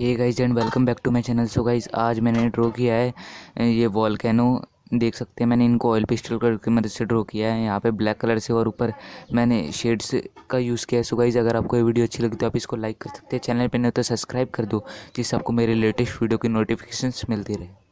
ये guys and welcome back to my channel so guys आज मैंने ड्रॉ किया है ये वॉलकैनो देख सकते हैं मैंने इनको ऑयल पिस्टल की मदद से ड्रॉ किया है यहाँ पे ब्लैक कलर से और ऊपर मैंने शेड्स का यूज़ किया है सो गाइज अगर आपको ये वीडियो अच्छी लगी तो आप इसको लाइक कर सकते हैं चैनल पर नहीं तो सब्सक्राइब कर दो जिससे आपको मेरे लेटेस्ट वीडियो की नोटिफिकेशन मिलती रहे